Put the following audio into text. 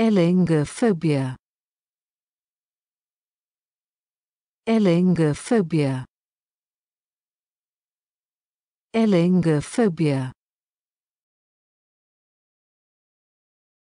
Elingophobia Elingophobia Elingophobia